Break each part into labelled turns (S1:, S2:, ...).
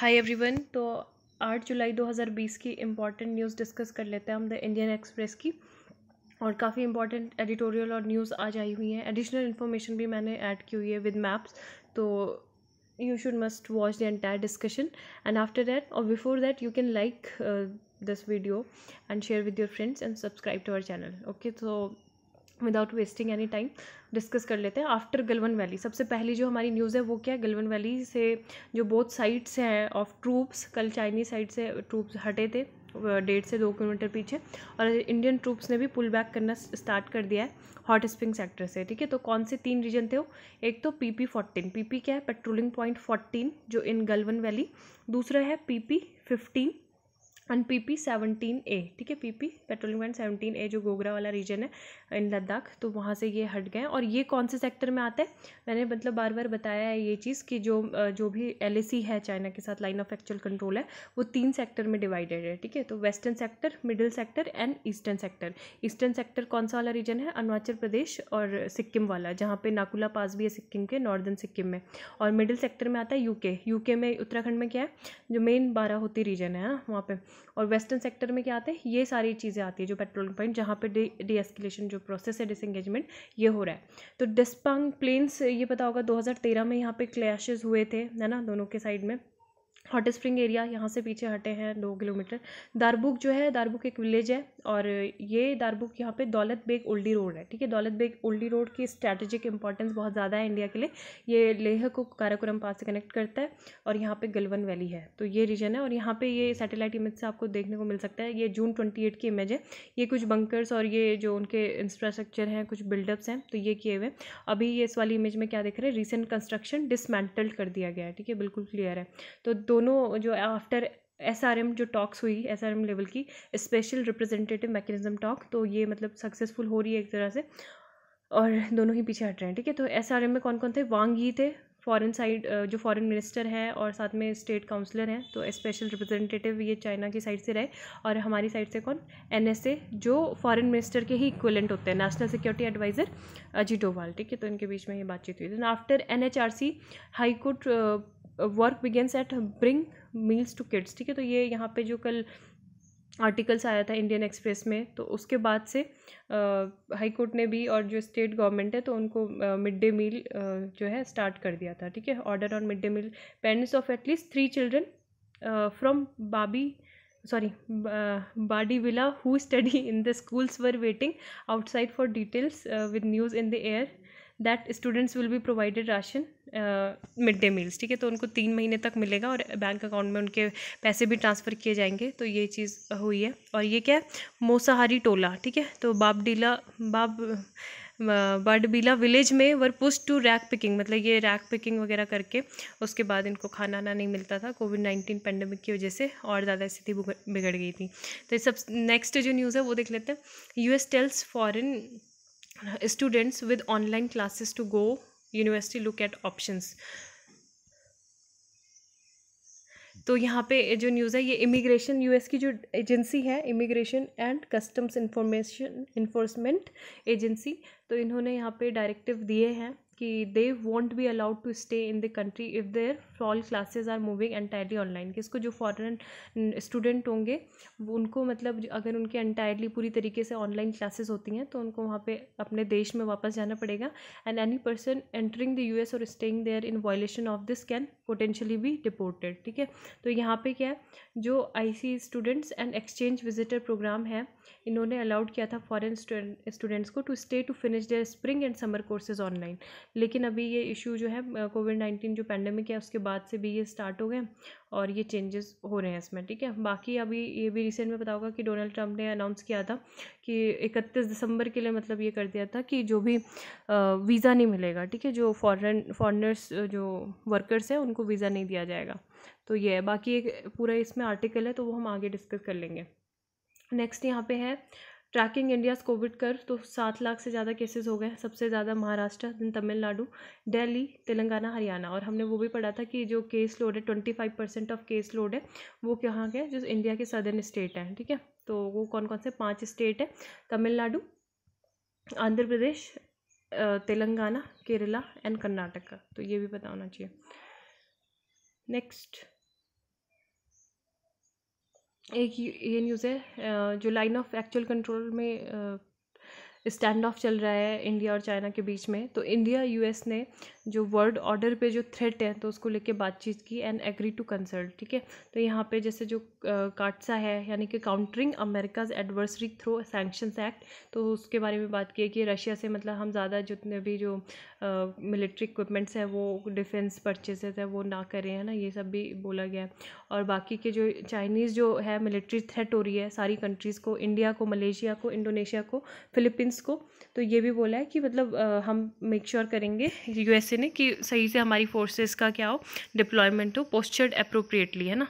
S1: hi everyone तो 8 जुलाई 2020 की important news discuss कर लेते हैं हम द इंडियन एक्सप्रेस की और काफ़ी इंपॉर्टेंट एडिटोरियल और न्यूज़ आज आई हुई हैं एडिशनल इन्फॉर्मेशन भी मैंने ऐड की हुई है विद मैप्स तो you should must watch the entire discussion and after that और before that you can like this video and share with your friends and subscribe to our channel okay तो without wasting any time discuss कर लेते हैं after गलवन valley सबसे पहली जो हमारी news है वो क्या है गलवन वैली से जो बहुत साइड्स हैं ऑफ ट्रूप्स कल चाइनीज साइड से ट्रूप्स हटे थे डेढ़ से दो किलोमीटर पीछे और इंडियन ट्रूप्स ने भी पुल बैक करना स्टार्ट कर दिया है हॉट स्प्रिंग सेक्टर से ठीक है तो कौन से तीन रीजन थे वो एक तो P P fourteen P P क्या है पेट्रोलिंग पॉइंट फोर्टीन जो इन गलवन वैली दूसरा है P P fifteen and P P seventeen A ठीक है P P patrolling point seventeen A जो गोगरा वाला रीजन है इन लद्दाख तो वहाँ से ये हट गए और ये कौन से सेक्टर में आता है मैंने मतलब बार बार बताया है ये चीज़ कि जो जो भी एल है चाइना के साथ लाइन ऑफ एक्चुअल कंट्रोल है वो तीन सेक्टर में डिवाइडेड है ठीक है तो western sector middle sector and eastern sector eastern sector कौन सा वाला रीजन है अरुणाचल प्रदेश और सिक्किम वाला जहाँ पर नाकुला पास भी है सिक्किम के नॉर्दर्न सिक्किम में और मिडिल सेक्टर में आता है यूके यूके में उत्तराखंड में क्या है जो मेन होती रीजन है हाँ, वहाँ पर और वेस्टर्न सेक्टर में क्या आते हैं ये सारी चीज़ें आती है जो पेट्रोल पॉइंट जहाँ पे डी डी जो प्रोसेस है डिसंगेजमेंट ये हो रहा है तो डिस्पांग प्लेन्स ये पता होगा दो में यहाँ पे क्लैशेज हुए थे है ना दोनों के साइड में हॉट स्प्रिंग एरिया यहाँ से पीछे हटे हैं दो किलोमीटर दारबुक जो है दारबुक एक विलेज है और ये दारबुक यहाँ पे दौलत बेग उल्डी रोड है ठीक है दौलत बेग उल्डी रोड की स्ट्रैटेजिक इंपॉर्टेंस बहुत ज़्यादा है इंडिया के लिए ये लेह को काराकोरम पास से कनेक्ट करता है और यहाँ पे गलवन वैली है तो ये रीजन है और यहाँ पर ये सैटेलाइट इमेज से आपको देखने को मिल सकता है ये जून ट्वेंटी की इमेज है ये कुछ बंकरस और ये जो उनके इंफ्रास्ट्रक्चर हैं कुछ बिल्डअप्स हैं तो ये किए हुए अभी ये इस वाली इमेज में क्या देख रहे हैं रिसेंट कंस्ट्रक्शन डिसमेंटल्ड कर दिया गया है ठीक है बिल्कुल क्लियर है तो दो दोनों जो आफ्टर एस आर एम जो टॉक्स हुई एस आर एम लेवल की स्पेशल रिप्रेजेंटेटिव मैकेनिज्म टॉक तो ये मतलब सक्सेसफुल हो रही है एक तरह से और दोनों ही पीछे हट रहे हैं ठीक है तो एस आर एम में कौन कौन थे वांग यी थे फॉरेन साइड जो फॉरेन मिनिस्टर हैं और साथ में स्टेट काउंसलर हैं तो स्पेशल रिप्रेजेंटेटिव ये चाइना की साइड से रहे और हमारी साइड से कौन एन एस ए जो फॉरेन मिनिस्टर के ही इक्वलेंट होते हैं नेशनल सिक्योरिटी एडवाइज़र अजी डोवाल ठीक है तो इनके बीच में ये बातचीत हुई थी after N H R C high court work begins at bring meals to kids ठीक है तो ये यहाँ पे जो कल आर्टिकल्स आया था इंडियन एक्सप्रेस में तो उसके बाद से हाई कोर्ट ने भी और जो स्टेट गवर्नमेंट है तो उनको मिड डे मील जो है स्टार्ट कर दिया था ठीक है order on mid day meal parents of at least three children from बाबी सॉरी बाडी विला who study in the schools were waiting outside for details with news in the air that students will be provided ration mid day meals ठीक है तो उनको तीन महीने तक मिलेगा और बैंक अकाउंट में उनके पैसे भी ट्रांसफ़र किए जाएंगे तो ये चीज़ हुई है और ये क्या है मोसाहारी टोला ठीक है तो बाबडीला बाब बर्डबीला विलेज में were pushed to rag picking मतलब ये रैक पिकिंग वगैरह करके उसके बाद इनको खाना ना नहीं मिलता था कोविड नाइन्टीन पेंडेमिक की वजह से और ज़्यादा स्थिति बिगड़ गई थी तो सब नेक्स्ट जो न्यूज़ है वो देख लेते हैं US tells foreign students with online classes to go university look at options तो यहाँ पे जो न्यूज़ है ये इमिग्रेशन यूएस की जो एजेंसी है immigration and customs information enforcement agency तो इन्होंने यहाँ पे डायरेक्टिव दिए हैं कि they won't be allowed to stay in the country if their all classes are moving entirely online किसको जो फॉरन स्टूडेंट होंगे उनको मतलब अगर उनके एंटायरली पूरी तरीके से ऑनलाइन क्लासेज होती हैं तो उनको वहाँ पे अपने देश में वापस जाना पड़ेगा and any person entering the U S or staying there in violation of this can potentially be deported ठीक है तो यहाँ पे क्या है जो I C students and exchange visitor program है इन्होंने अलाउड किया था फॉरन स्टूडेंट्स को to stay to finish their spring and summer courses online लेकिन अभी ये इशू जो है कोविड नाइन्टीन जो पैंडमिक है उसके बाद से भी ये स्टार्ट हो गए और ये चेंजेस हो रहे हैं इसमें ठीक है बाकी अभी ये भी रिसेंट में पता होगा कि डोनाल्ड ट्रंप ने अनाउंस किया था कि इकतीस दिसंबर के लिए मतलब ये कर दिया था कि जो भी वीज़ा नहीं मिलेगा ठीक है जो फॉरन फॉरनर्स जो वर्कर्स हैं उनको वीज़ा नहीं दिया जाएगा तो ये है बाकी एक पूरा इसमें आर्टिकल है तो वो हम आगे डिस्कस कर लेंगे नेक्स्ट यहाँ पे है ट्रैकिंग इंडिया कोविड कर तो सात लाख से ज़्यादा केसेस हो गए सबसे ज़्यादा महाराष्ट्र दिन तमिलनाडु दिल्ली तेलंगाना हरियाणा और हमने वो भी पढ़ा था कि जो केस लोड है twenty five percent of case load है वो कहाँ के जो इंडिया के सदर्न स्टेट हैं ठीक है तो वो कौन कौन से पाँच स्टेट है तमिलनाडु आंध्र प्रदेश तेलंगाना केरला एंड कर्नाटका तो ये भी पता होना चाहिए नेक्स्ट एक ये न्यूज़ है जो लाइन ऑफ एक्चुअल कंट्रोल में स्टैंड ऑफ चल रहा है इंडिया और चाइना के बीच में तो इंडिया यूएस ने जो वर्ल्ड ऑर्डर पे जो थ्रेट है तो उसको लेके बातचीत की एंड एग्री टू कंसल्ट ठीक है तो यहाँ पे जैसे जो काटसा है यानी कि countering America's adversary through sanctions act तो उसके बारे में बात की है कि रशिया से मतलब हम ज़्यादा जितने भी जो मिलिट्री इक्विपमेंट्स हैं वो डिफेंस परचेजेज हैं वो ना करें है ना ये सब भी बोला गया है और बाकी के जो चाइनीज़ जो है मिलिट्री थ्रेट हो रही है सारी कंट्रीज़ को इंडिया को मलेशिया को इंडोनेशिया को फिलीपींस को तो ये भी बोला है कि मतलब हम मेक श्योर sure करेंगे यूएसए ने कि सही से हमारी फोर्सेज का क्या हो डिप्लॉयमेंट हो पोस्चर्ड अप्रोप्रिएटली है ना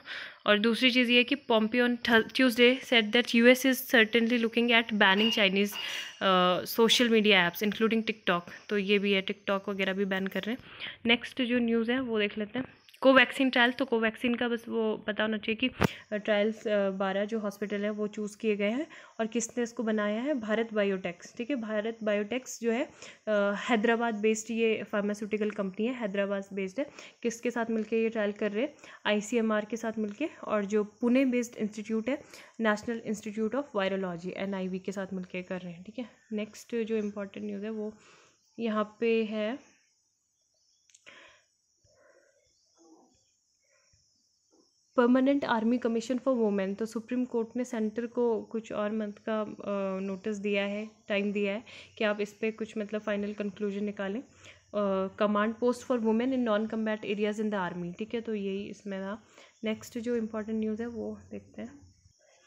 S1: और दूसरी चीज़ ये कि Pompeo on Tuesday said that U S is certainly looking at banning Chinese social media apps including TikTok तो ये भी है टिकटॉक वगैरह भी बैन कर रहे हैं नेक्स्ट जो न्यूज़ है वो देख लेते हैं कोवैक्सीन ट्रायल्स तो कोवैक्सीन का बस वो पता होना चाहिए कि ट्रायल्स बारह जो हॉस्पिटल है वो चूज़ किए गए हैं और किसने इसको बनाया है भारत बायोटेक्स ठीक है भारत बायोटेक्स जो है हैदराबाद बेस्ड ये फार्मास्यूटिकल कंपनी है हैदराबाद बेस्ड है किसके साथ मिलकर ये ट्रायल कर रहे हैं आई के साथ मिलकर और जो पुणे बेस्ड इंस्टीट्यूट है national institute of virology N के साथ मिलकर कर रहे हैं ठीक है नेक्स्ट जो इम्पोर्टेंट न्यूज़ है वो यहाँ पे है permanent army commission for women तो सुप्रीम कोर्ट ने सेंटर को कुछ और मंथ का नोटिस दिया है टाइम दिया है कि आप इस पर कुछ मतलब फाइनल कंक्लूजन निकालें command post for women in non combat areas in the army ठीक है तो यही इसमें था नेक्स्ट जो इम्पोर्टेंट न्यूज़ है वो देखते हैं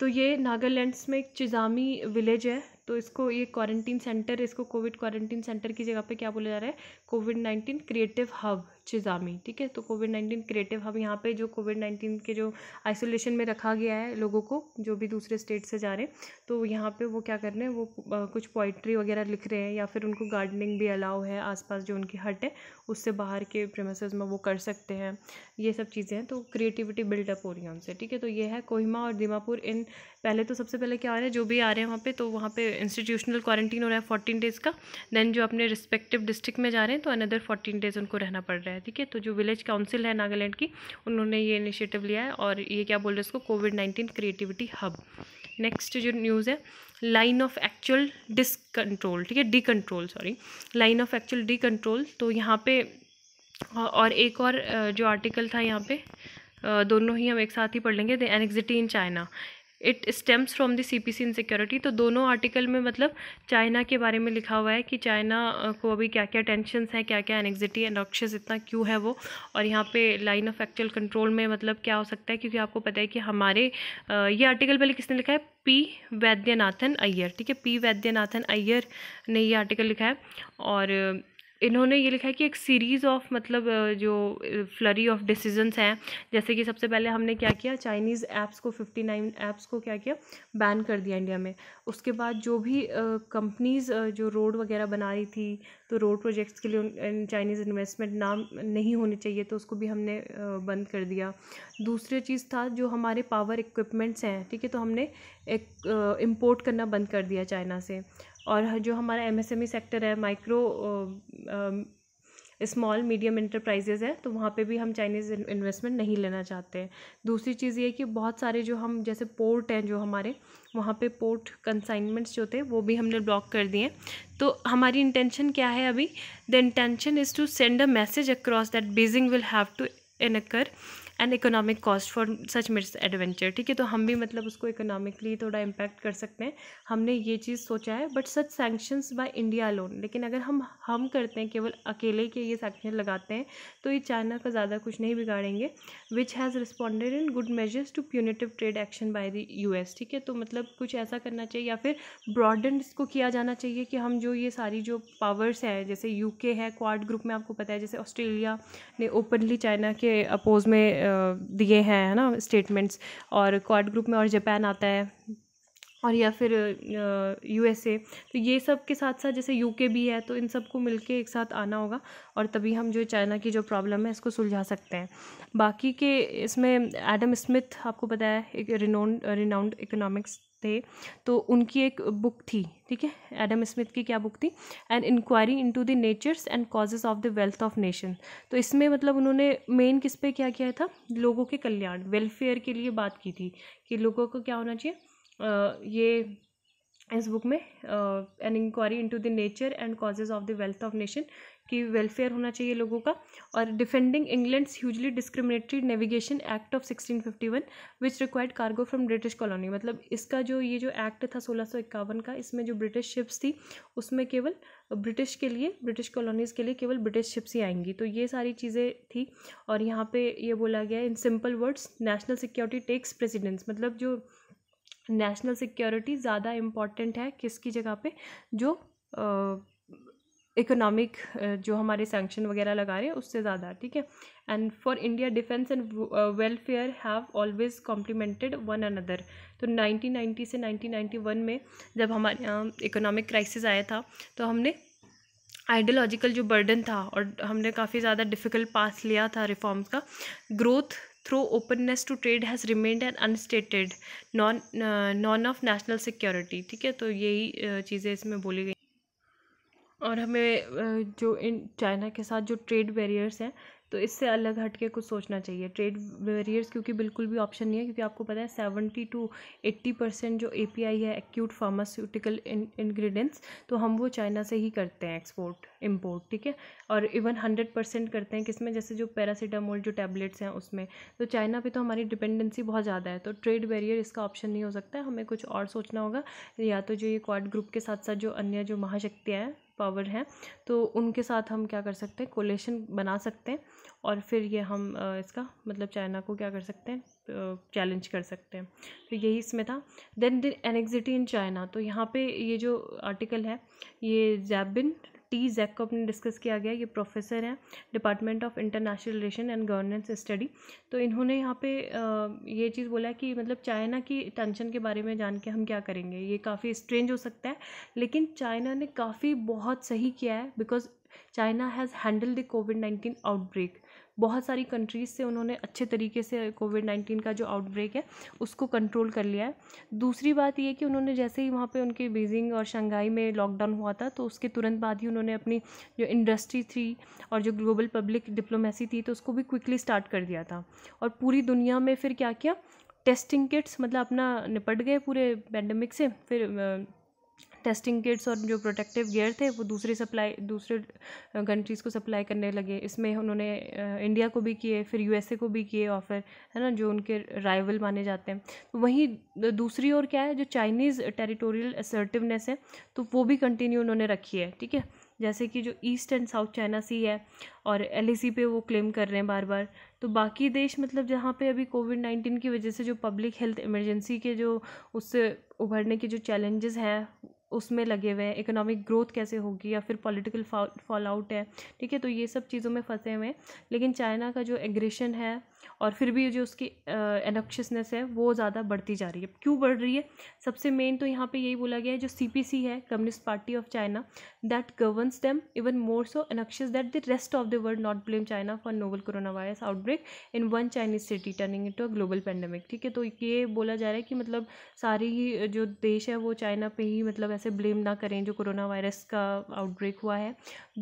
S1: तो ये नागालैंड्स में एक चिज़ामी विलेज है तो इसको ये क्वारंटीन सेंटर इसको कोविड क्वारंटीन सेंटर की जगह पे क्या बोला जा रहा है covid nineteen creative hub Chizami ठीक है तो कोविड नाइन्टीन क्रिएटिव हब यहाँ पे जो कोविड नाइन्टीन के जो आइसोलेशन में रखा गया है लोगों को जो भी दूसरे स्टेट से जा रहे हैं तो यहाँ पे वो क्या कर रहे हैं वो आ, कुछ पोइट्री वगैरह लिख रहे हैं या फिर उनको गार्डनिंग भी अलाउ है आसपास जो उनकी हट है उससे बाहर के प्रेमस में वो कर सकते हैं ये सब चीज़ें हैं तो क्रिएटिविटी बिल्डअप हो रही है उनसे ठीक है तो ये है कोहिमा और दिमापुर इन पहले तो सबसे पहले क्या आ रहा है जो भी आ रहे हैं वहाँ पर तो वहाँ पर इंस्टीट्यूशनल क्वारंटीन हो रहा है फोर्टीन डेज़ का देन जो अपने रिस्पेक्टिव डिस्ट्रिक्ट में जा रहे हैं तो अनदर फोर्टीन डेज़ उनको रहना पड़ रहा है ठीक है तो जो विलेज काउंसिल है नागालैंड की उन्होंने ये इनिशिएटिव लिया है और ये क्या बोल रहे हैं इसको covid nineteen creativity hub next जो न्यूज़ है लाइन ऑफ एक्चुअल डिसकंट्रोल ठीक है D control sorry line of actual D control तो यहाँ पे और एक और जो आर्टिकल था यहाँ पे दोनों ही हम एक साथ ही पढ़ लेंगे the anxiety in China it stems from the CPC insecurity तो दोनों आर्टिकल में मतलब चाइना के बारे में लिखा हुआ है कि चाइना को अभी क्या क्या टेंशन हैं क्या क्या एनेक्जिटी ऑक्शस इतना क्यों है वो और यहाँ पे लाइन ऑफ एक्चुअल कंट्रोल में मतलब क्या हो सकता है क्योंकि आपको पता है कि हमारे ये आर्टिकल पहले किसने लिखा है पी वैद्यनाथन अय्यर ठीक है पी वैद्यनाथन अय्यर ने ये आर्टिकल लिखा है और इन्होंने ये लिखा है कि एक सीरीज़ ऑफ मतलब जो फ्लरी ऑफ डिसीजंस हैं जैसे कि सबसे पहले हमने क्या किया चाइनीज़ ऐप्स को फिफ्टी नाइन ऐप्स को क्या किया बैन कर दिया इंडिया में उसके बाद जो भी कंपनीज़ जो रोड वगैरह बना रही थी तो रोड प्रोजेक्ट्स के लिए चाइनीज़ इन्वेस्टमेंट नाम नहीं होनी चाहिए तो उसको भी हमने बंद कर दिया दूसरी चीज़ था जो हमारे पावर इक्विपमेंट्स हैं ठीक है तो हमने एक इम्पोर्ट करना बंद कर दिया चाइना से और जो हमारा एमएसएमई सेक्टर e है माइक्रो स्मॉल मीडियम इंटरप्राइजेज़ है तो वहाँ पे भी हम चाइनीज़ इन्वेस्टमेंट नहीं लेना चाहते हैं दूसरी चीज़ ये कि बहुत सारे जो हम जैसे पोर्ट हैं जो हमारे वहाँ पे पोर्ट कंसाइनमेंट्स जो थे वो भी हमने ब्लॉक कर दिए तो हमारी इंटेंशन क्या है अभी the intention is to send a message across that Beijing will have to incur and economic cost for such misadventure ठीक है तो हम भी मतलब उसको इकोनॉमिकली थोड़ा इम्पैक्ट कर सकते हैं हमने ये चीज़ सोचा है but such sanctions by India alone लेकिन अगर हम हम करते हैं केवल अकेले के ये सैक्शन लगाते हैं तो ये चाइना का ज़्यादा कुछ नहीं बिगाड़ेंगे which has responded in good measures to punitive trade action by the U ठीक है तो मतलब कुछ ऐसा करना चाहिए या फिर ब्रॉडेंड इसको किया जाना चाहिए कि हम जो ये सारी जो पावर्स हैं जैसे यू है क्वाड ग्रुप में आपको पता है जैसे ऑस्ट्रेलिया ने ओपनली चाइना के अपोज में दिए हैं है ना स्टेटमेंट्स और क्वाड ग्रुप में और जापान आता है और या फिर ए तो ये सब के साथ साथ जैसे के भी है तो इन सबको के एक साथ आना होगा और तभी हम जो चाइना की जो प्रॉब्लम है इसको सुलझा सकते हैं बाकी के इसमें एडम स्मिथ आपको पता है एक रिनोन रिनाउंड इकोनॉमिक्स थे तो उनकी एक बुक थी ठीक है एडम स्मिथ की क्या बुक थी and inquiry into the natures and causes of the wealth of nation तो इसमें मतलब उन्होंने मेन किस पे क्या किया था लोगों के कल्याण वेलफेयर के लिए बात की थी कि लोगों को क्या होना चाहिए आ, ये इस बुक में an inquiry into the nature and causes of the wealth of nation कि वेलफेयर होना चाहिए लोगों का और defending England's hugely discriminatory navigation act of 1651 which required cargo from British colony मतलब इसका जो ये जो एक्ट था सोलह का इसमें जो ब्रिटिश शिप्स थी उसमें केवल ब्रिटिश के लिए ब्रिटिश कॉलोनीज़ के लिए केवल ब्रिटिश शिप्स ही आएंगी तो ये सारी चीज़ें थी और यहाँ पे ये बोला गया in simple words national security takes precedence मतलब जो नेशनल सिक्योरिटी ज़्यादा इम्पॉर्टेंट है किसकी जगह पे जो इकोनॉमिक uh, जो हमारे सेंक्शन वगैरह लगा रहे हैं उससे ज़्यादा ठीक है and for India defence and welfare have always complemented one another तो 1990 से 1991 में जब हमारे यहाँ इकोनॉमिक क्राइसिस आया था तो हमने आइडियोलॉजिकल जो बर्डन था और हमने काफ़ी ज़्यादा डिफ़िकल्ट पास लिया था रिफॉर्म्स का growth through openness to trade has remained an unstated non non of national security ठीक है तो यही uh, चीज़ें इसमें बोली गई और हमें जो इन चाइना के साथ जो ट्रेड बैरियर्स हैं तो इससे अलग हट के कुछ सोचना चाहिए ट्रेड बैरियर्स क्योंकि बिल्कुल भी ऑप्शन नहीं है क्योंकि आपको पता है सेवेंटी टू एट्टी परसेंट जो ए है एक्यूट फार्मास्यूटिकल इन्ग्रीडियंट्स तो हम वो चाइना से ही करते हैं एक्सपोर्ट इम्पोर्ट ठीक है और इवन हंड्रेड परसेंट करते हैं किसमें जैसे जो पैरासीटामोल जो टैबलेट्स हैं उसमें तो चाइना पे तो हमारी डिपेंडेंसी बहुत ज़्यादा है तो ट्रेड बैरियर इसका ऑप्शन नहीं हो सकता है हमें कुछ और सोचना होगा या तो जो ये क्वाड ग्रुप के साथ साथ जो अन्य जो महाशक्तियाँ हैं पावर हैं तो उनके साथ हम क्या कर सकते हैं कोलेशन बना सकते हैं और फिर ये हम इसका मतलब चाइना को क्या कर सकते हैं चैलेंज कर सकते हैं तो यही इसमें था देन दिन एनेक्जिटी इन चाइना तो यहाँ पे ये जो आर्टिकल है ये जैबिन टी जैक को अपने डिस्कस किया गया ये प्रोफेसर हैं department of international relation and governance study तो इन्होंने यहाँ पे ये चीज़ बोला कि मतलब चाइना की टेंशन के बारे में जान के हम क्या करेंगे ये काफ़ी स्ट्रेंज हो सकता है लेकिन चाइना ने काफ़ी बहुत सही किया है because China has handle the COVID nineteen outbreak बहुत सारी कंट्रीज़ से उन्होंने अच्छे तरीके से कोविड नाइन्टीन का जो आउटब्रेक है उसको कंट्रोल कर लिया है दूसरी बात यह कि उन्होंने जैसे ही वहाँ पर उनके बीजिंग और शंघाई में लॉकडाउन हुआ था तो उसके तुरंत बाद ही उन्होंने अपनी जो इंडस्ट्री थी और जो ग्लोबल पब्लिक डिप्लोमेसी थी तो उसको भी क्विकली स्टार्ट कर दिया था और पूरी दुनिया में फिर क्या किया टेस्टिंग किट्स मतलब अपना निपट गए पूरे पैंडमिक से फिर टेस्टिंग किट्स और जो प्रोटेक्टिव गेयर थे वो दूसरे सप्लाई दूसरे कंट्रीज़ को सप्लाई करने लगे इसमें उन्होंने इंडिया को भी किए फिर यूएसए को भी किए ऑफ़र है ना जो उनके राइवल माने जाते हैं तो वहीं दूसरी ओर क्या है जो चाइनीज़ टेरिटोरियल असर्टिवनेस है तो वो भी कंटिन्यू उन्होंने रखी है ठीक है जैसे कि जो East and South China Sea है और एल पे वो क्लेम कर रहे हैं बार बार तो बाकी देश मतलब जहाँ पे अभी कोविड नाइन्टीन की वजह से जो पब्लिक हेल्थ इमरजेंसी के जो उससे उभरने के जो चैलेंजेस हैं उसमें लगे हुए हैं इकोनॉमिक ग्रोथ कैसे होगी या फिर पॉलिटिकल फॉल आउट है ठीक है तो ये सब चीज़ों में फंसे हुए हैं लेकिन चाइना का जो एग्रेशन है और फिर भी जो उसकी एनक्शसनेस है वो ज़्यादा बढ़ती जा रही है क्यों बढ़ रही है सबसे मेन तो यहाँ पे यही बोला गया है जो सी है Communist Party of China that governs them even more so anxious that the rest of the world not blame China for novel corona virus outbreak in one Chinese city turning it a global pandemic ठीक है तो ये बोला जा रहा है कि मतलब सारी जो देश है वो चाइना पे ही मतलब ऐसे ब्लेम ना करें जो कोरोना वायरस का आउटब्रेक हुआ है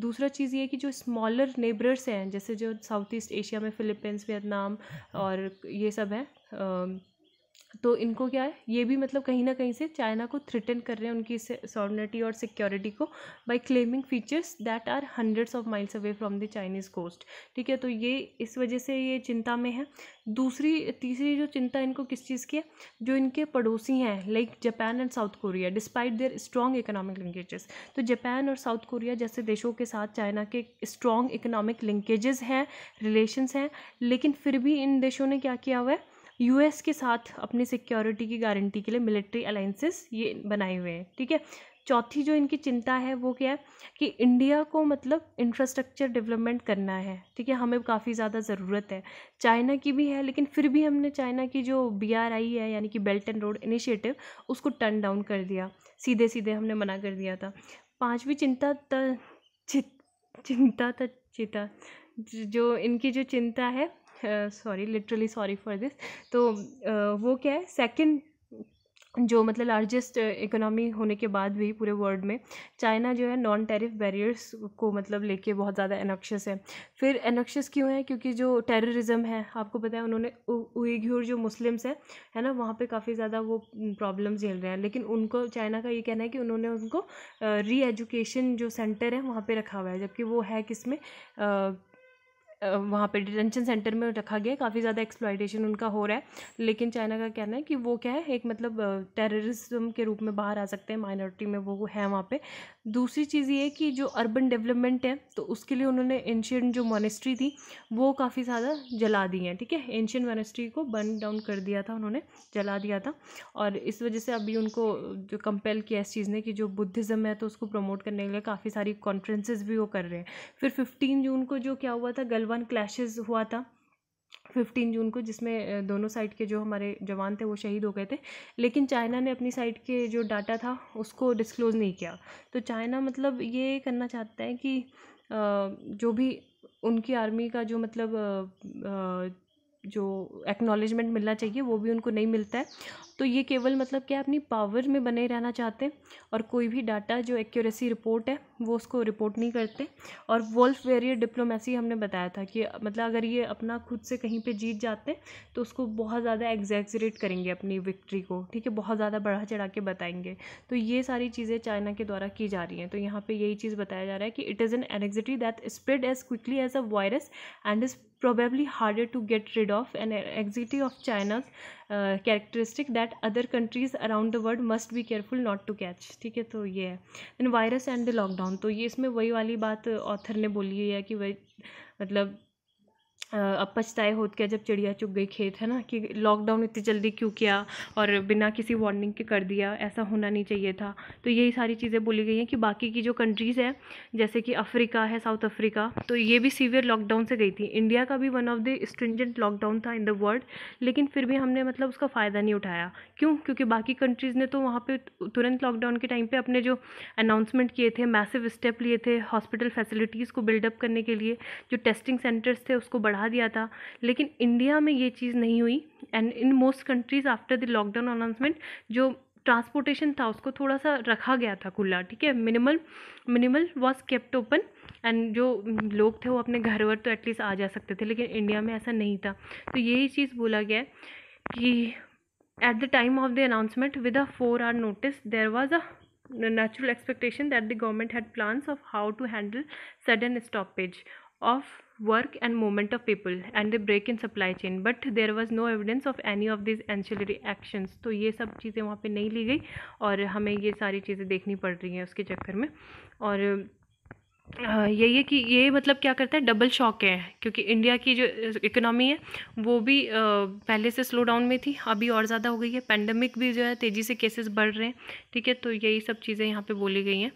S1: दूसरा चीज़ ये कि जो स्मॉलर नेबरर्स हैं जैसे जो साउथ ईस्ट एशिया में फिलिपींस वियतनाम और ये सब है तो इनको क्या है ये भी मतलब कहीं ना कहीं से चाइना को थ्रिटन कर रहे हैं उनकी सॉर्निटी और सिक्योरिटी को by claiming features that are hundreds of miles away from the Chinese coast ठीक है तो ये इस वजह से ये चिंता में है दूसरी तीसरी जो चिंता इनको किस चीज़ की है जो इनके पड़ोसी हैं like Japan and South Korea despite their strong economic linkages तो जापान और साउथ कोरिया जैसे देशों के साथ चाइना के स्ट्रॉन्ग इकोनॉमिक लिंकेजेस हैं रिलेशंस हैं लेकिन फिर भी इन देशों ने क्या किया हुआ है यूएस के साथ अपनी सिक्योरिटी की गारंटी के लिए मिलिट्री अलाइंसेस ये बनाए हुए हैं ठीक है चौथी जो इनकी चिंता है वो क्या है कि इंडिया को मतलब इंफ्रास्ट्रक्चर डेवलपमेंट करना है ठीक है हमें काफ़ी ज़्यादा ज़रूरत है चाइना की भी है लेकिन फिर भी हमने चाइना की जो बी आर आई है यानी कि बेल्ट एंड रोड इनिशिएटिव उसको टर्न डाउन कर दिया सीधे सीधे हमने मना कर दिया था पाँचवीं चिंता त चिंता त चिता जो इनकी जो चिंता है sorry literally sorry for this तो uh, वो क्या है सेकंड जो मतलब लार्जेस्ट इकोनॉमी होने के बाद भी पूरे वर्ल्ड में चाइना जो है नॉन टेरिफ बैरियर्स को मतलब लेके बहुत ज़्यादा एनक्शस है फिर एनक्शस क्यों है क्योंकि जो टेररिज्म है आपको पता है उन्होंने उइघुर जो मुस्लिम्स हैं है ना वहाँ पे काफ़ी ज़्यादा वो प्रॉब्लम झेल रहे हैं लेकिन उनको चाइना का ये कहना है कि उन्होंने उनको री एजुकेशन जो सेंटर है वहाँ पर रखा हुआ है जबकि वो है किस में वहाँ पे डिटेंशन सेंटर में रखा गया काफ़ी ज़्यादा एक्सप्लाइटेशन उनका हो रहा है लेकिन चाइना का कहना है कि वो क्या है एक मतलब टेररिज्म के रूप में बाहर आ सकते हैं माइनॉरिटी में वो है वहाँ पे दूसरी चीज़ ये कि जो अर्बन डेवलपमेंट है तो उसके लिए उन्होंने एंशियन जो मोनेस्ट्री थी वो काफ़ी ज़्यादा जला दी है ठीक है एंशियन मोनेस्ट्री को बर्न डाउन कर दिया था उन्होंने जला दिया था और इस वजह से अभी उनको जो कंपेल किया इस चीज़ ने कि जो बुद्धिज़्म है तो उसको प्रमोट करने के लिए काफ़ी सारी कॉन्फ्रेंसेज भी वो कर रहे हैं फिर फिफ्टीन जून को जो क्या हुआ था गलवा वन क्लैशेस हुआ था फिफ्टीन जून को जिसमें दोनों साइड के जो हमारे जवान थे वो शहीद हो गए थे लेकिन चाइना ने अपनी साइड के जो डाटा था उसको डिस्क्लोज़ नहीं किया तो चाइना मतलब ये करना चाहता है कि जो भी उनकी आर्मी का जो मतलब जो एक्नॉलेजमेंट मिलना चाहिए वो भी उनको नहीं मिलता है तो ये केवल मतलब क्या अपनी पावर में बने रहना चाहते हैं और कोई भी डाटा जो एक्यूरेसी रिपोर्ट है वो उसको रिपोर्ट नहीं करते और वोल्फ वेरियर डिप्लोमेसी हमने बताया था कि मतलब अगर ये अपना खुद से कहीं पे जीत जाते हैं तो उसको बहुत ज़्यादा एग्जैक्जरेट करेंगे अपनी विक्ट्री को ठीक है बहुत ज़्यादा बढ़ा चढ़ा के बताएंगे तो ये सारी चीज़ें चाइना के द्वारा की जा रही हैं तो यहाँ पर यही चीज़ बताया जा रहा है कि it is an anxiety that spread as quickly as a virus and is probably harder to get rid of and anxiety of China's uh, characteristic that other countries around the world must be careful not to catch ठीक है तो ये है then virus and the lockdown तो ये इसमें वही वाली बात ऑथर ने बोली है कि वही मतलब अब पछताए होते क्या जब चिड़िया चुग गई खेत है ना कि लॉकडाउन इतनी जल्दी क्यों किया और बिना किसी वार्निंग के कर दिया ऐसा होना नहीं चाहिए था तो यही सारी चीज़ें बोली गई हैं कि बाकी की जो कंट्रीज़ हैं जैसे कि अफ्रीका है साउथ अफ्रीका तो ये भी सीवियर लॉकडाउन से गई थी इंडिया का भी one of the stringent lockdown था इन द वर्ल्ड लेकिन फिर भी हमने मतलब उसका फ़ायदा नहीं उठाया क्यों क्योंकि बाकी कंट्रीज़ ने तो वहाँ पर तुरंत लॉकडाउन के टाइम पर अपने जो अनाउंसमेंट किए थे मैसिव स्टेप लिए थे हॉस्पिटल फैसिलिटीज़ को बिल्डअप करने के लिए जो टेस्टिंग सेंटर्स थे उसको बढ़ा बढ़ा दिया था लेकिन इंडिया में ये चीज़ नहीं हुई and in most countries after the lockdown announcement जो ट्रांसपोर्टेशन था उसको थोड़ा सा रखा गया था खुला ठीक है minimal minimal was kept open and जो लोग थे वो अपने घर वर तो एटलीस्ट आ जा सकते थे लेकिन इंडिया में ऐसा नहीं था तो यही चीज़ बोला गया कि at the time of the announcement with a four hour notice there was a natural expectation that the government had plans of how to handle sudden stoppage of work and movement of people and the break in supply chain but there was no evidence of any of these ancillary actions तो ये सब चीज़ें वहाँ पे नहीं ली गई और हमें ये सारी चीज़ें देखनी पड़ रही हैं उसके चक्कर में और यही है कि ये मतलब क्या करता है डबल शॉक है क्योंकि इंडिया की जो इकोनॉमी है वो भी पहले से स्लो डाउन में थी अभी और ज़्यादा हो गई है पैंडमिक भी जो है तेज़ी से केसेस बढ़ रहे हैं ठीक है तो यही सब चीज़ें यहाँ पे बोली गई हैं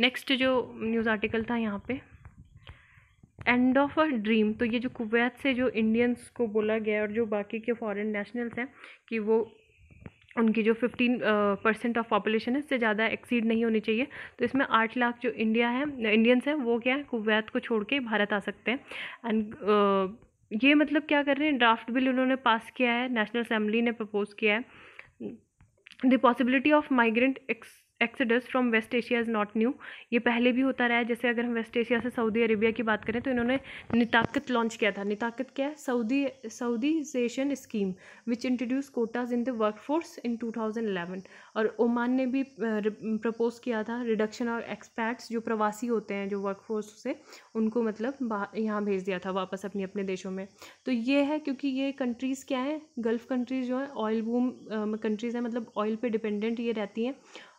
S1: नेक्स्ट जो न्यूज़ आर्टिकल था यहाँ पे एंड ऑफ अ ड्रीम तो ये जो कुवैत से जो इंडियंस को बोला गया और जो बाकी के फॉरेन नेशनल्स हैं कि वो उनकी जो फिफ्टीन परसेंट ऑफ पॉपुलेशन है इससे ज़्यादा एक्सीड नहीं होनी चाहिए तो इसमें आठ लाख जो इंडिया है इंडियंस हैं वो क्या है कुवैत को छोड़ के भारत आ सकते हैं एंड uh, ये मतलब क्या कर रहे हैं ड्राफ्ट बिल उन्होंने पास किया है नेशनल असम्बली ने प्रपोज किया है the possibility of migrant ex exodus from West Asia is not new ये पहले भी होता रहा है जैसे अगर हम वेस्ट एशिया से सऊदी अरेबिया की बात करें तो इन्होंने निताकत लॉन्च किया था निताकत क्या है Saudi Saudization scheme which introduce quotas in the work force in two thousand eleven और ओमान ने भी प्रपोज किया था रिडक्शन और एक्सपैट्स जो प्रवासी होते हैं जो वर्क फोर्स से उनको मतलब यहाँ भेज दिया था वापस अपने अपने देशों में तो ये है क्योंकि ये कंट्रीज़ क्या हैं गल्फ़ कंट्रीज़ जो हैं ऑयल बूम कंट्रीज़ हैं मतलब ऑयल पर डिपेंडेंट ये रहती हैं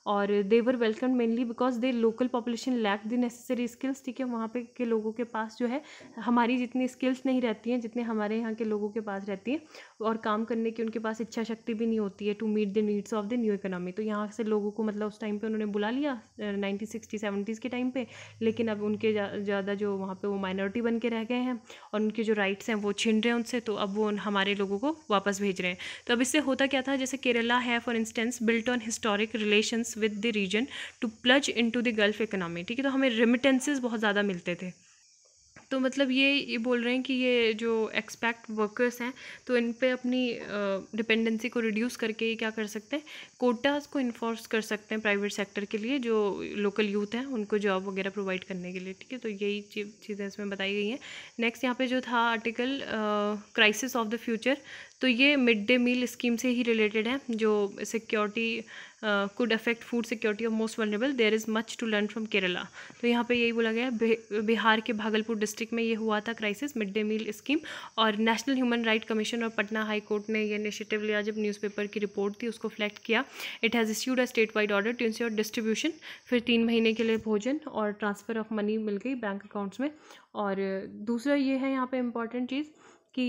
S1: और they were welcome mainly because they local population lack the necessary skills ठीक है वहाँ पे के लोगों के पास जो है हमारी जितनी स्किल्स नहीं रहती हैं जितने हमारे यहाँ के लोगों के पास रहती हैं और काम करने की उनके पास इच्छा शक्ति भी नहीं होती है to meet the needs of the new economy तो यहाँ से लोगों को मतलब उस टाइम पे उन्होंने बुला लिया नाइनटीन सिक्सटी सेवेंटीज़ के टाइम पे लेकिन अब उनके ज़्यादा जो वहाँ पे वो माइनॉरिटी बन के रह गए हैं और उनके जो राइट्स हैं वो छीन रहे हैं उनसे तो अब वो हमारे लोगों को वापस भेज रहे हैं तो अब इससे होता क्या था जैसे केरला है for instance built on historic relation with the region to plug into the Gulf economy ठीक है तो हमें रेमिटेंसेज बहुत ज़्यादा मिलते थे तो मतलब ये ये बोल रहे हैं कि ये जो एक्सपैक्ट वर्कर्स हैं तो इन पे अपनी डिपेंडेंसी को रिड्यूस करके ये क्या कर सकते हैं कोटास को इन्फोर्स कर सकते हैं प्राइवेट सेक्टर के लिए जो लोकल यूथ हैं उनको जॉब वगैरह प्रोवाइड करने के लिए ठीक है तो यही चीज़ें इसमें बताई गई हैं नेक्स्ट यहाँ पर जो था article crisis of the future तो ये मिड डे मील स्कीम से ही रिलेटेड है जो security could affect food security of most vulnerable there is much to learn from Kerala तो यहाँ पे यही बोला गया है बिहार के भागलपुर डिस्ट्रिक्ट में ये हुआ था crisis mid day meal scheme और नेशनल ह्यूमन राइट कमीशन और पटना हाई कोर्ट ने यह इनिशिएटिव लिया जब न्यूज़पेपर की रिपोर्ट थी उसको फ्लैक्ट किया it has issued a state wide order to ensure distribution फिर तीन महीने के लिए भोजन और ट्रांसफ़र ऑफ मनी मिल गई बैंक अकाउंट्स में और दूसरा ये है यहाँ पर इम्पॉर्टेंट चीज़ कि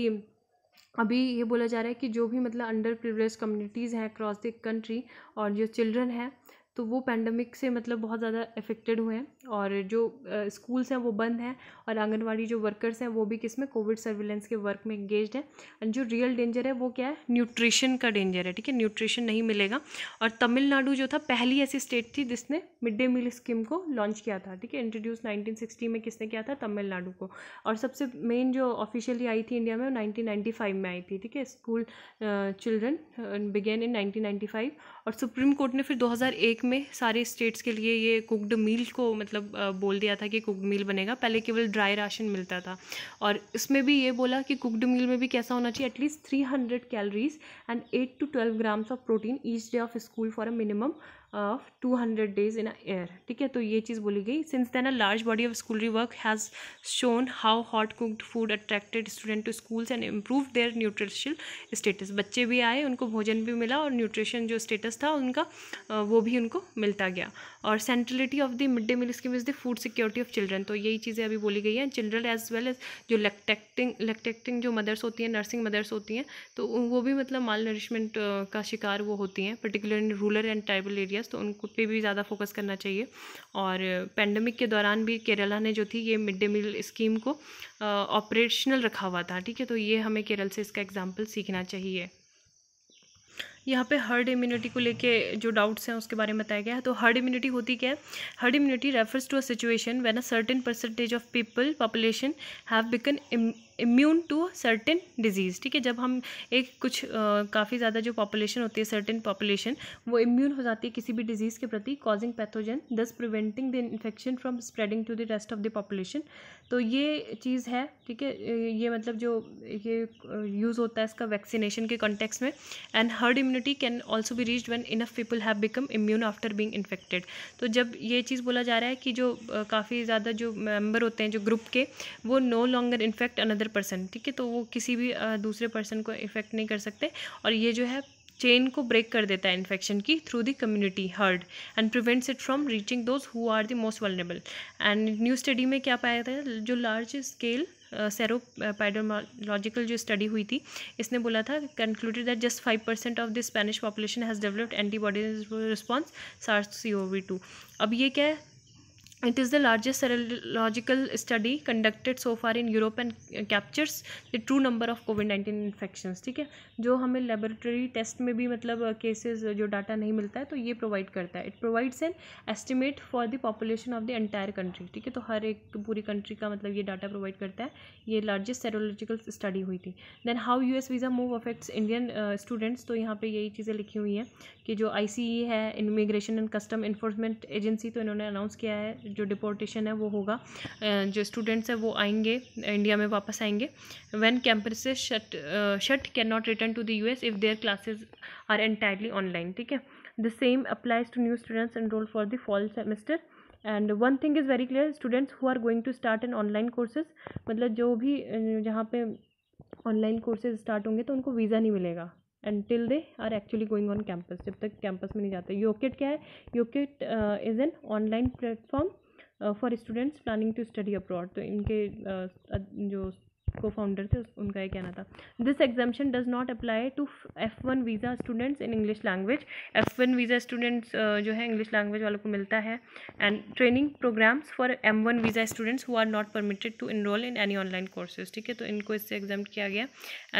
S1: अभी ये बोला जा रहा है कि जो भी मतलब अंडर प्रिवलेज कम्युनिटीज़ हैं अक्रॉस द कंट्री और जो चिल्ड्रन हैं तो वो पैंडमिक से मतलब बहुत ज़्यादा इफ़ेक्टेड हुए हैं और जो स्कूल्स हैं वो बंद हैं और आंगनवाड़ी जो वर्कर्स हैं वो भी किस में कोविड सर्विलेंस के वर्क में इंगेज हैं एंड जो रियल डेंजर है वो क्या है न्यूट्रिशन का डेंजर है ठीक है न्यूट्रिशन नहीं मिलेगा और तमिलनाडु जो था पहली ऐसी स्टेट थी जिसने मिड डे मील स्कीम को लॉन्च किया था ठीक है इंट्रोड्यूस नाइनटीन में किसने किया था तमिलनाडु को और सबसे मेन जो ऑफिशियली आई थी इंडिया में वो में आई थी ठीक है school children began in nineteen और सुप्रीम कोर्ट ने फिर दो में सारे स्टेट्स के लिए ये कुकड मील को मतलब बोल दिया था कि कुकड मील बनेगा पहले केवल ड्राई राशन मिलता था और इसमें भी ये बोला कि कुकड मील में भी कैसा होना चाहिए at least three hundred calories and eight to twelve grams of protein each day of school for a minimum of two hundred days in a year ठीक है तो ये चीज़ बोली गई since then a large body of scholarly work has shown how hot cooked food attracted student to schools and improve their nutritional status बच्चे भी आए उनको भोजन भी मिला और न्यूट्रिशन जो स्टेटस था उनका वो भी उनको मिलता गया और centrality of the mid day meal scheme is the food security of children तो यही चीज़ें अभी बोली गई हैं चिल्ड्रन एज वेल एज जो लेक्टेक्टिंग लेक्टेक्टिंग जो मदर्स होती हैं नर्सिंग मदर्स होती हैं तो वो भी मतलब माल नरिशमेंट का शिकार वो होती हैं particular in rural and tribal area areas तो उनको पे भी ज़्यादा फोकस करना चाहिए और पेंडेमिक के दौरान भी केरला ने जो थी ये मिड डे मील स्कीम को ऑपरेशनल रखा हुआ था ठीक है तो ये हमें केरल से इसका एग्जाम्पल सीखना चाहिए यहाँ पे हर्ड इम्यूनिटी को लेके जो डाउट्स हैं उसके बारे में बताया गया है तो हर्ड इम्यूनिटी होती क्या है herd immunity refers to a situation when a certain percentage of people population have become immune to certain disease ठीक है जब हम एक कुछ काफ़ी ज़्यादा जो पॉपुलेशन होती है सर्टेन पॉपुलेशन वो इम्यून हो जाती है किसी भी डिजीज़ के प्रति causing pathogen thus preventing the infection from spreading to the rest of the population तो ये चीज़ है ठीक है ये मतलब जो ये यूज़ होता है इसका वैक्सीनेशन के कॉन्टेक्स में and herd immune immunity can also भी reach once enough people have become immune after being infected तो जब ये चीज़ बोला जा रहा है कि जो काफ़ी ज़्यादा जो मेम्बर होते हैं जो ग्रुप के वो no longer infect another person ठीक है तो वो किसी भी दूसरे पर्सन को इफेक्ट नहीं कर सकते और ये जो है चेन को ब्रेक कर देता है इन्फेक्शन की through the community herd and prevents it from reaching those who are the most vulnerable and new study में क्या पाया था जो लार्ज स्केल पैडोमोलॉजिकल जो स्टडी हुई थी इसने बोला था concluded that just five percent of the Spanish population has developed antibodies response SARS C O V two अब ये क्या है It is the largest serological study conducted so far in Europe and captures the true number of COVID nineteen infection ठीक है जो हमें laboratory test में भी मतलब केसेस जो डाटा नहीं मिलता है तो ये प्रोवाइड करता है it provides an estimate for the population of the entire country ठीक है तो हर एक पूरी कंट्री का मतलब ये डाटा प्रोवाइड करता है ये लार्जेस्ट सेरोलॉजिकल स्टडी हुई थी then how U S visa move affects Indian students तो यहाँ पर यही चीज़ें लिखी हुई हैं कि जो आई e है immigration and custom enforcement agency तो इन्होंने अनाउंस किया है जो डिपोर्टेशन है वो होगा जो स्टूडेंट्स हैं वो आएंगे इंडिया में वापस आएंगे when campus shut shut can not return to the U S if their classes are entirely online ठीक है the same applies to new students enrol for the fall semester and one thing is very clear students who are going to start in online courses मतलब जो भी जहाँ पे online courses start होंगे तो उनको वीज़ा नहीं मिलेगा until they are actually going on campus जब तक कैंपस में नहीं जाते योकेट क्या है Yocket is an online platform for students planning to study abroad तो इनके uh, जो को फाउंडर थे उनका ये कहना था this exemption does not apply to F one visa students in English language F one visa students जो है इंग्लिश लैंग्वेज वालों को मिलता है and training programmes for M one visa students who are not permitted to enrol in any online courses ठीक है तो इनको इससे एग्जाम किया गया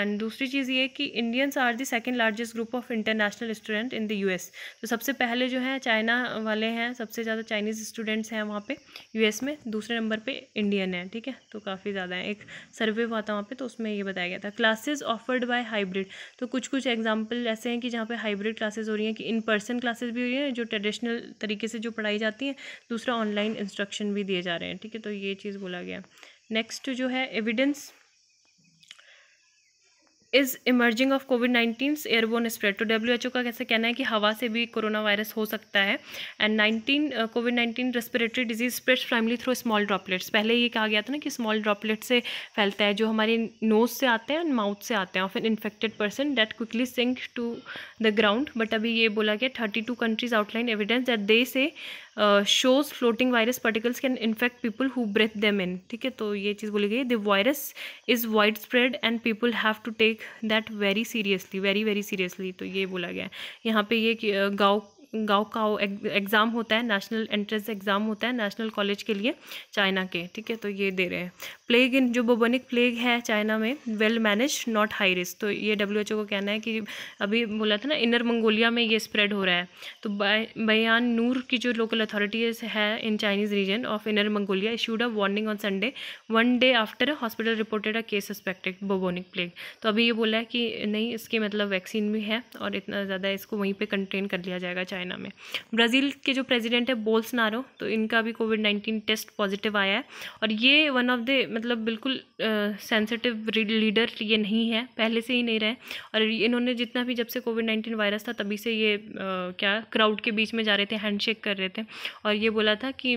S1: एंड दूसरी चीज़ ये कि Indians are the second largest group of international student in the U S तो सबसे पहले जो है चाइना वाले हैं सबसे ज़्यादा चाइनीज़ स्टूडेंट्स हैं वहाँ पे यूएस में दूसरे नंबर पर इंडियन है ठीक है तो काफ़ी ज़्यादा है एक सर्वे सर्वे हुआ था वहाँ पे तो उसमें ये बताया गया था क्लासेस ऑफर्ड बाय हाइब्रिड तो कुछ कुछ एग्जांपल ऐसे हैं कि जहाँ पे हाइब्रिड क्लासेस हो रही हैं कि इन पर्सन क्लासेस भी हो रही हैं जो ट्रेडिशनल तरीके से जो पढ़ाई जाती हैं दूसरा ऑनलाइन इंस्ट्रक्शन भी दिए जा रहे हैं ठीक है तो ये चीज़ बोला गया नेक्स्ट जो है evidence is emerging of COVID nineteen airborne spread तो डब्ल्यू एच ओ का कैसे कहना है कि हवा से भी कोरोना वायरस हो सकता है and nineteen COVID nineteen respiratory disease spreads primarily through small droplets पहले ये कहा गया था ना कि स्मॉल ड्रॉपलेट से फैलता है जो हमारे नोज से आते हैं एंड माउथ से आते हैं of an infected person that quickly sink to the ground but अभी ये बोला गया thirty two countries outline evidence that they say shows floating virus particles can infect people who breathe them in ठीक है तो ये चीज़ बोली गई the virus is wide spread and people have to take that very seriously very very seriously तो ये बोला गया है यहाँ पे ये गाँव गाँव का एग्ज़ाम होता है नेशनल एंट्रेंस एग्ज़ाम होता है नेशनल कॉलेज के लिए चाइना के ठीक है तो ये दे रहे हैं प्लेग इन जो बोबोनिक प्लेग है चाइना में well manage not high risk तो ये डब्ल्यू का कहना है कि अभी बोला था ना इनर मंगोलिया में ये स्प्रेड हो रहा है तो बयान नूर की जो लोकल अथॉरिटीज़ है in Chinese region of inner Mongolia issued a warning on Sunday one day after hospital reported a case suspected bubonic plague तो अभी ये बोला है कि नहीं इसके मतलब वैक्सीन भी है और इतना ज़्यादा इसको वहीं पर कंटेन कर लिया जाएगा चाइना चाइना में ब्राज़ील के जो प्रेसिडेंट है बोल्सनारो तो इनका भी कोविड नाइन्टीन टेस्ट पॉजिटिव आया है और ये वन ऑफ द मतलब बिल्कुल सेंसिटिव लीडर ये नहीं है पहले से ही नहीं रहे और इन्होंने जितना भी जब से कोविड नाइन्टीन वायरस था तभी से ये uh, क्या क्राउड के बीच में जा रहे थे हैंडशेक कर रहे थे और ये बोला था कि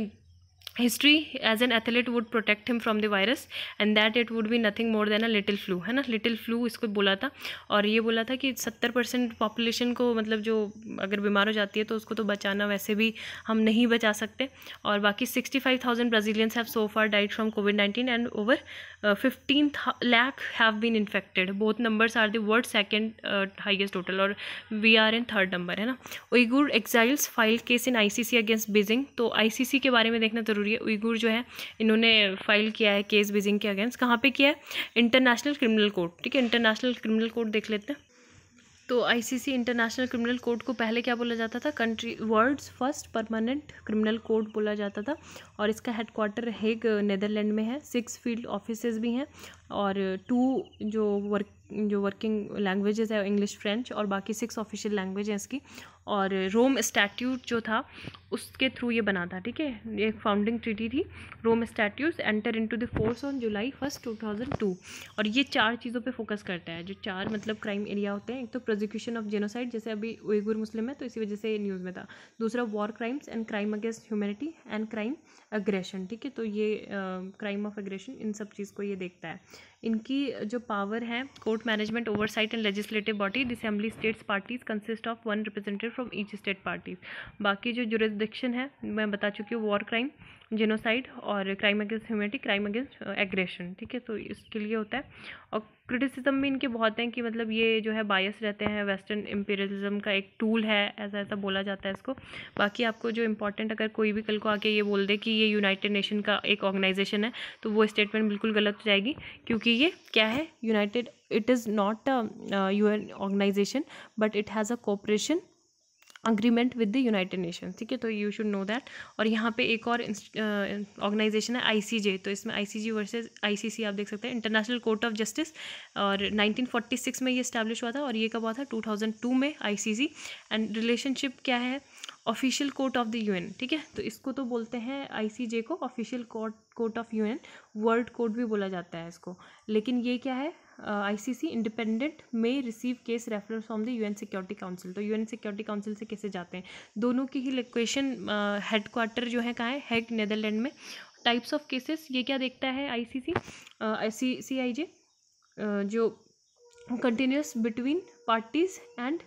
S1: history as an athlete would protect him from the virus and that it would be nothing more than a little flu है ना लिटिल फ्लू इसको बोला था और ये बोला था कि सत्तर परसेंट पॉपुलेशन को मतलब जो अगर बीमार हो जाती है तो उसको तो बचाना वैसे भी हम नहीं बचा सकते और बाकी sixty five thousand Brazilians have so far died from covid nineteen and over fifteen lakh have been infected both numbers are the world second highest total और we are in third number है ना Uighur exiles file case in I C C against Beijing तो I C सी के बारे में देखना जरूरी जरूरी है उइगुर जो है इन्होंने फाइल किया है केस बीजिंग के अगेंस्ट कहाँ पे किया है इंटरनेशनल क्रिमिनल कोर्ट ठीक है इंटरनेशनल क्रिमिनल कोर्ट देख लेते हैं तो आईसीसी इंटरनेशनल क्रिमिनल कोर्ट को पहले क्या बोला जाता था country world's first permanent criminal court बोला जाता था और इसका हेडक्वार्टर हेग नेदरलैंड में है सिक्स फील्ड ऑफिसेज भी हैं और टू जो वर्क जो वर्किंग लैंग्वेजेस है इंग्लिश फ्रेंच और बाकी सिक्स ऑफिशियल लैंग्वेज हैं इसकी और रोम स्टैट्यूट जो था उसके थ्रू ये बना था ठीक है ये फाउंडिंग ट्रीटी थी Rome statute enter into the force on July first 2002 और ये चार चीज़ों पे फोकस करता है जो चार मतलब क्राइम एरिया होते हैं एक तो प्रोजिक्यूशन ऑफ जेनोसाइड जैसे अभी उइगुर मुस्लिम है तो इसी वजह से न्यूज़ में था दूसरा war crimes and crime against humanity and crime aggression ठीक है तो ये क्राइम ऑफ अग्रेशन इन सब चीज़ को ये देखता है इनकी जो पावर है court management oversight and legislative body the assembly states parties consist of one representative from each state parties बाकी जो जुरिस्डिक्शन है मैं बता चुकी हूँ वॉर क्राइम जेनोसाइड और crime against humanity crime against aggression ठीक है तो इसके लिए होता है और क्रिटिसिज्म भी इनके बहुत हैं कि मतलब ये जो है बायस रहते हैं वेस्टर्न इम्पेरियलिज्म का एक टूल है ऐसा ऐसा बोला जाता है इसको बाकी आपको जो इंपॉर्टेंट अगर कोई भी कल को आके ये बोल दे कि ये यूनाइटेड नेशन का एक ऑर्गेनाइजेशन है तो वो स्टेटमेंट बिल्कुल गलत हो जाएगी क्योंकि ये क्या है united it is not a U N organisation but it has a cooperation agreement with the united nation ठीक है तो यू शुड नो दैट और यहाँ पे एक और ऑर्गेनाइजेशन uh, है आईसीजे तो इसमें आईसीजे वर्सेस आईसीसी आप देख सकते हैं इंटरनेशनल कोर्ट ऑफ जस्टिस और 1946 में ये इस्टेब्लिश हुआ था और ये कब हुआ था 2002 में आईसीसी एंड रिलेशनशिप क्या है official court of the UN ठीक है तो इसको तो बोलते हैं आईसीजे को official court court of UN world court भी बोला जाता है इसको लेकिन ये क्या है ICC independent may receive case referral from the UN security council तो यूएन सिक्योरिटी काउंसिल से कैसे जाते हैं दोनों की ही लोकेशन हेडक्वार्टर uh, जो है कहाँ है हैग नेदरलैंड में टाइप्स ऑफ केसेस ये क्या देखता है ICC C C I J जो continuous between parties and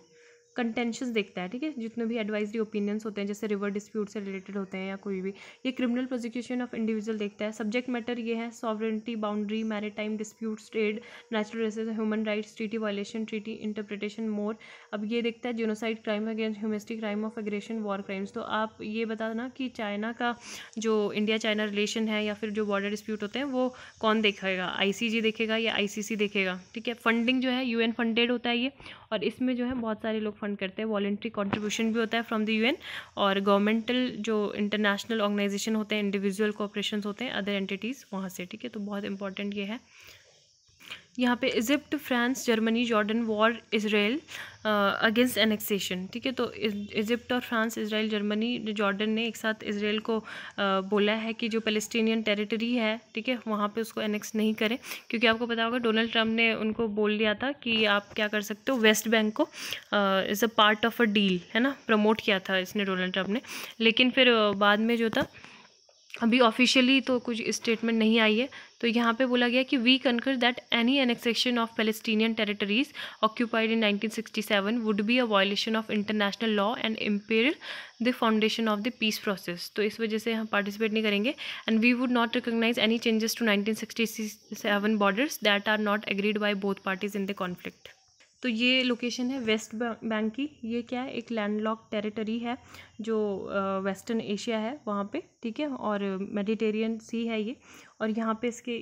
S1: contention देखता है ठीक है जितने भी एडवाइजरी ओपिनियंस होते हैं जैसे रिवर डिस्प्यूट से रिलेटेड होते हैं या कोई भी ये क्रिमिनल प्रोजिक्यूशन ऑफ इंडिविजुअल देखता है सब्जेक्ट मैटर ये है sovereignty boundary maritime dispute trade natural resource human rights treaty violation treaty interpretation more अब ये देखता है genocide crime against humanity crime of aggression war crimes तो आप ये बताना कि चाइना का जो इंडिया चाइना रिलेशन है या फिर जो बॉर्डर डिस्प्यूट होते हैं वो कौन देखेगा आई देखेगा या आई देखेगा ठीक है फंडिंग जो है यू फंडेड होता है ये और इसमें जो है बहुत सारे लोग फंड करते हैं वॉल्ट्री कॉन्ट्रीब्यूशन भी होता है फ्रॉम द यूएन और गवर्नमेंटल जो इंटरनेशनल ऑर्गेनाइजेशन होते हैं इंडिविजुअल कॉपरेशन होते हैं अदर एंटिटीज़ वहाँ से ठीक है तो बहुत इंपॉर्टेंट ये है यहाँ पे Egypt France Germany Jordan war Israel against annexation ठीक है तो इजिप्ट और फ्रांस इसराइल जर्मनी जॉर्डन ने एक साथ इसराइल को आ, uh, बोला है कि जो पैलेस्टीनियन टेरिटरी है ठीक है वहाँ पे उसको एनेक्स नहीं करें क्योंकि आपको पता होगा डोनाल्ड ट्रंप ने उनको बोल दिया था कि आप क्या कर सकते हो वेस्ट बैंक को is a part of a deal है ना प्रमोट किया था इसने डोनाल्ड ट्रंप ने लेकिन फिर uh, बाद में जो था अभी ऑफिशियली तो कुछ स्टेटमेंट नहीं आई है तो यहाँ पे बोला गया कि we concur that any annexation of Palestinian territories occupied in 1967 would be a violation of international law and impair the foundation of the peace process तो इस वजह से हम पार्टिसिपेट नहीं करेंगे and we would not recognise any changes to seven borders that are not agreed by both parties in the conflict तो ये location है वेस्ट बैंक की ये क्या है एक लैंडलॉक टेरिटरी है जो वेस्टर्न एशिया है वहाँ पे ठीक है और मेडिटेरियन सी है ये और यहाँ पे इसके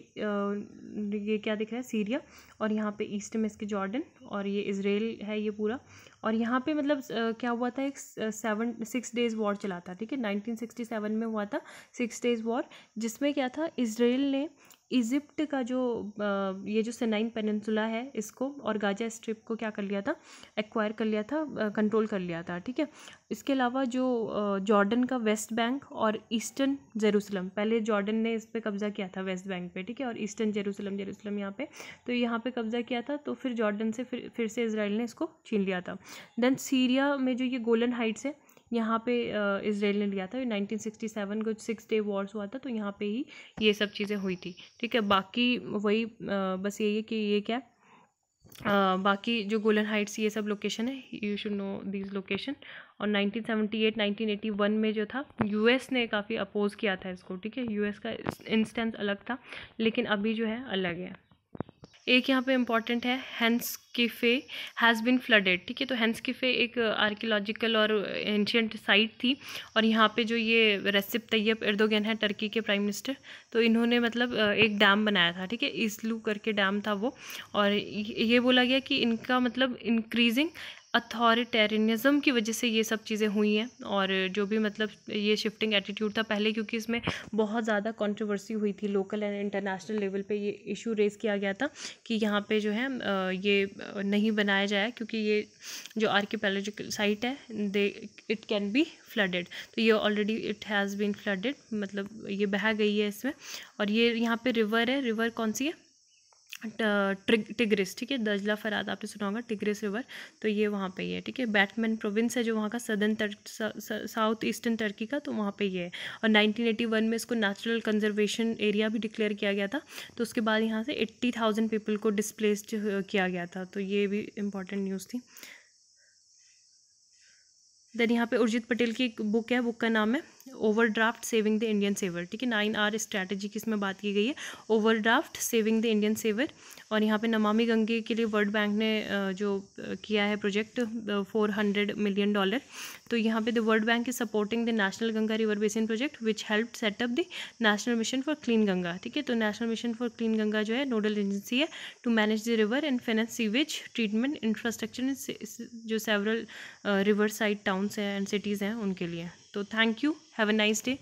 S1: ये क्या दिख रहा है सीरिया और यहाँ पे ईस्ट में इसके जॉर्डन और ये इसराइल है ये पूरा और यहाँ पे मतलब क्या हुआ था एक सेवन सिक्स डेज़ वॉर चला था ठीक है नाइनटीन सिक्सटी सेवन में हुआ था सिक्स डेज़ वॉर जिसमें क्या था इसराइल ने इजिप्ट का जो ये जो सेनाइन पेनसुला है इसको और गाजा स्ट्रिप को क्या कर लिया था एक्वायर कर लिया था कंट्रोल कर लिया था ठीक है इसके अलावा जो जॉर्डन का वेस्ट बैंक और ईस्टर्न जेरूसलम पहले जॉर्डन ने इस पर कब्ज़ा किया था वेस्ट बैंक पे ठीक है और ईस्टर्न जेरूसलम जेरूसलम यहाँ पे तो यहाँ पे कब्ज़ा किया था तो फिर जॉर्डन से फिर फिर से इसराइल ने इसको छीन लिया था देन सीरिया में जो ये गोलन हाइट्स है यहाँ पे इसराइल ने लिया था नाइनटीन सिक्सटी सेवन को सिक्स डे वॉर्स हुआ था तो यहाँ पे ही ये सब चीज़ें हुई थी ठीक है बाकी वही बस यही है कि ये क्या आ, बाकी जो गोलन हाइट्स ये सब लोकेशन है you should know this location और 1978 1981 में जो था यूएस ने काफ़ी अपोज़ किया था इसको ठीक है यूएस का इंस्टेंस अलग था लेकिन अभी जो है अलग है एक यहाँ पे इम्पॉर्टेंट है Hasankeyf has been flooded ठीक है तो हैंस किफे एक आर्कियोलॉजिकल और एंशियंट साइट थी और यहाँ पे जो ये रेसिप तैयब इर्दोगन है टर्की के प्राइम मिनिस्टर तो इन्होंने मतलब एक डैम बनाया था ठीक है इसलू करके डैम था वो और ये बोला गया कि इनका मतलब इंक्रीजिंग अथॉरिटेरियनिज़म की वजह से ये सब चीज़ें हुई हैं और जो भी मतलब ये शिफ्टिंग एटीट्यूड था पहले क्योंकि इसमें बहुत ज़्यादा कंट्रोवर्सी हुई थी लोकल एंड इंटरनेशनल लेवल पे ये इशू रेज़ किया गया था कि यहाँ पे जो है ये नहीं बनाया जाए क्योंकि ये जो आर्किपेलोजिकल साइट है they it can be flooded तो ये already it has been flooded मतलब ये बह गई है इसमें और ये यहाँ पर रिवर है रिवर कौन सी है टिग्रिस ठीक है दजला फराद आपने सुना होगा टिग्रिस रिवर तो ये वहाँ पे ही है ठीक है बैटमैन प्रोविंस है जो वहाँ का सदर्न तर साउथ ईस्टर्न टर्की का तो वहाँ पे ये है और 1981 में इसको नेचुरल कंजर्वेशन एरिया भी डिक्लेयर किया गया था तो उसके बाद यहाँ से 80,000 पीपल को डिसप्लेस किया गया था तो ये भी इम्पॉर्टेंट न्यूज़ थी देन यहाँ पर उर्जित पटेल की एक बुक है बुक का नाम है overdraft saving the Indian saver ठीक है नाइन आर स्ट्रैटेजी की इसमें बात की गई है overdraft saving the Indian saver और यहाँ पे नमामि गंगे के लिए वर्ल्ड बैंक ने जो किया है project four hundred million dollar तो यहाँ पे the world bank is supporting the national Ganga river basin project which help set up the national mission for clean Ganga ठीक है तो national mission for clean Ganga जो है नोडल एजेंसी है to manage the river and finance sewage treatment infrastructure जो several river side towns हैं and cities हैं उनके लिए तो thank you have a nice day